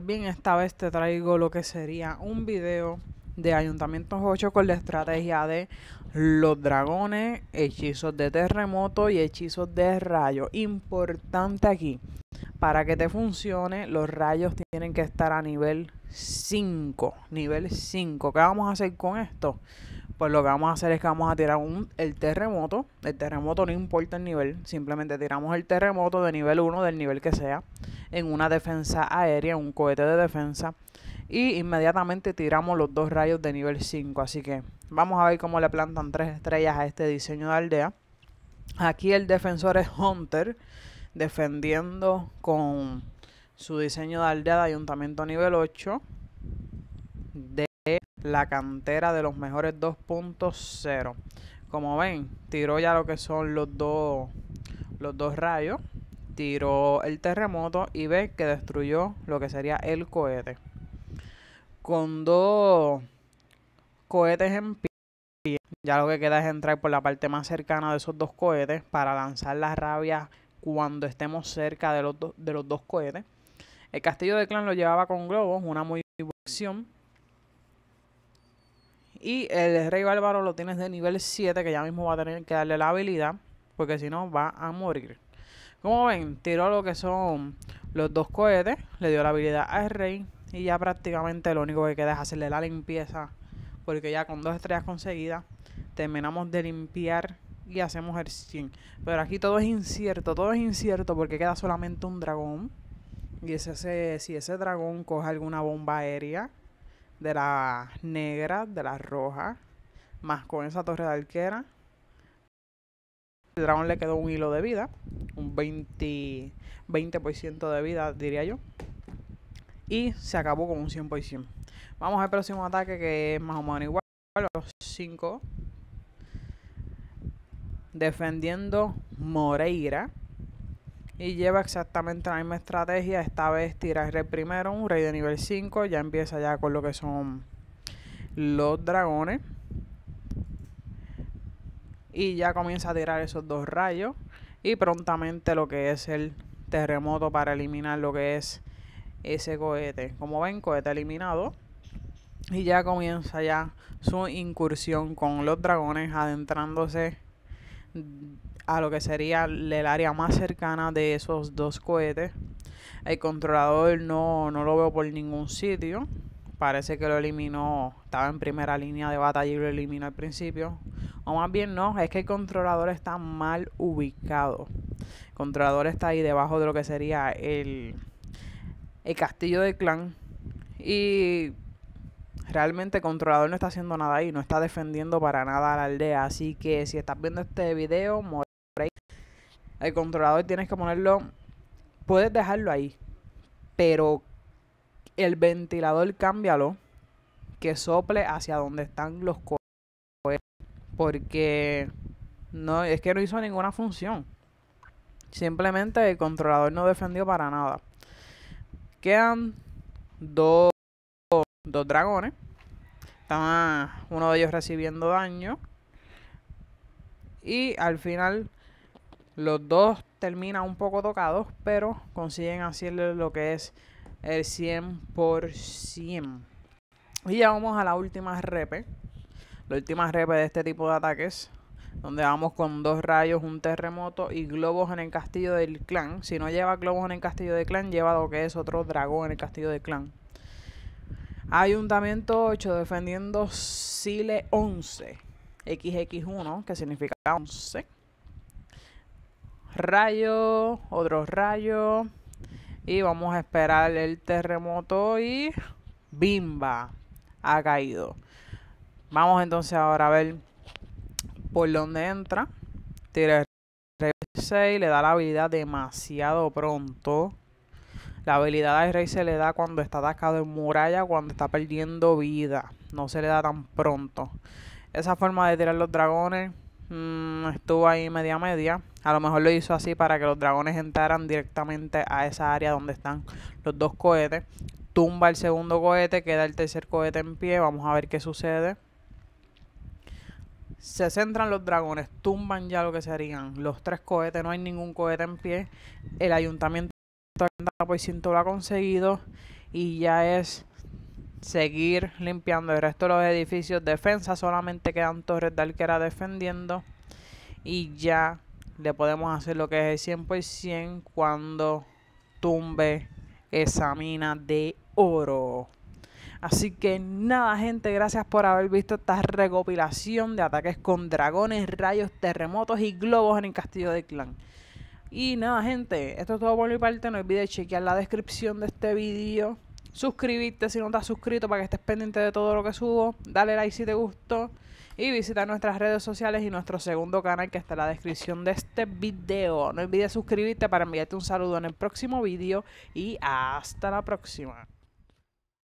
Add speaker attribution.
Speaker 1: bien. Esta vez te traigo lo que sería un video de Ayuntamientos 8 con la estrategia de los dragones, hechizos de terremoto y hechizos de rayos. Importante aquí, para que te funcione, los rayos tienen que estar a nivel 5. Nivel 5. ¿Qué vamos a hacer con esto? pues lo que vamos a hacer es que vamos a tirar un, el terremoto. El terremoto no importa el nivel, simplemente tiramos el terremoto de nivel 1, del nivel que sea, en una defensa aérea, un cohete de defensa. Y inmediatamente tiramos los dos rayos de nivel 5. Así que vamos a ver cómo le plantan tres estrellas a este diseño de aldea. Aquí el defensor es Hunter, defendiendo con su diseño de aldea de ayuntamiento nivel 8. De la cantera de los mejores 2.0. Como ven, tiró ya lo que son los dos, los dos rayos, tiró el terremoto y ve que destruyó lo que sería el cohete. Con dos cohetes en pie, ya lo que queda es entrar por la parte más cercana de esos dos cohetes para lanzar las rabias cuando estemos cerca de los, de los dos cohetes. El castillo de clan lo llevaba con globos, una muy buena acción y el Rey Bárbaro lo tienes de nivel 7, que ya mismo va a tener que darle la habilidad, porque si no va a morir. Como ven, tiró lo que son los dos cohetes, le dio la habilidad al Rey, y ya prácticamente lo único que queda es hacerle la limpieza, porque ya con dos estrellas conseguidas terminamos de limpiar y hacemos el 100. Pero aquí todo es incierto, todo es incierto porque queda solamente un dragón. Y ese, si ese dragón coge alguna bomba aérea, de la negra, de la roja, más con esa torre de alquera. El dragón le quedó un hilo de vida, un 20%, 20 de vida, diría yo. Y se acabó con un 100%. Vamos al próximo ataque que es más o menos igual, los 5. Defendiendo Moreira y lleva exactamente la misma estrategia. Esta vez tira el rey primero, un rey de nivel 5. Ya empieza ya con lo que son los dragones. Y ya comienza a tirar esos dos rayos. Y prontamente lo que es el terremoto para eliminar lo que es ese cohete. Como ven, cohete eliminado. Y ya comienza ya su incursión con los dragones adentrándose a lo que sería el área más cercana de esos dos cohetes. El controlador no, no lo veo por ningún sitio. Parece que lo eliminó, estaba en primera línea de batalla y lo eliminó al principio. O más bien no, es que el controlador está mal ubicado. El controlador está ahí debajo de lo que sería el, el castillo del clan. Y realmente el controlador no está haciendo nada ahí. no está defendiendo para nada a la aldea. Así que si estás viendo este video, el controlador tienes que ponerlo, puedes dejarlo ahí, pero el ventilador cámbialo que sople hacia donde están los cohetes, porque no es que no hizo ninguna función. Simplemente el controlador no defendió para nada. Quedan dos dos dragones. Estaba uno de ellos recibiendo daño. Y al final los dos terminan un poco tocados, pero consiguen hacerle lo que es el 100%. Y ya vamos a la última repe. La última repe de este tipo de ataques. Donde vamos con dos rayos, un terremoto y globos en el castillo del clan. Si no lleva globos en el castillo del clan, lleva lo que es otro dragón en el castillo del clan. Ayuntamiento 8 defendiendo Sile 11, XX1, que significa 11. Rayo, otro rayo. Y vamos a esperar el terremoto y bimba, ha caído. Vamos entonces ahora a ver por dónde entra. Tira el 6, le da la habilidad demasiado pronto. La habilidad del rey se le da cuando está atacado en muralla, cuando está perdiendo vida. No se le da tan pronto. Esa forma de tirar los dragones mm, estuvo ahí media media. A lo mejor lo hizo así para que los dragones entraran directamente a esa área donde están los dos cohetes. Tumba el segundo cohete, queda el tercer cohete en pie. Vamos a ver qué sucede. Se centran los dragones, tumban ya lo que serían los tres cohetes, no hay ningún cohete en pie. El ayuntamiento siento lo ha conseguido y ya es seguir limpiando el resto de los edificios defensa. Solamente quedan torres de alquera defendiendo y ya le podemos hacer lo que es el 100% cuando tumbe esa mina de oro. Así que nada, gente, gracias por haber visto esta recopilación de ataques con dragones, rayos, terremotos y globos en el castillo de clan. Y nada, gente, esto es todo por mi parte. No olvides chequear la descripción de este video. Suscribirte si no te has suscrito para que estés pendiente de todo lo que subo. Dale like si te gustó. Y visita nuestras redes sociales y nuestro segundo canal que está en la descripción de este video. No olvides suscribirte para enviarte un saludo en el próximo video. Y hasta la próxima.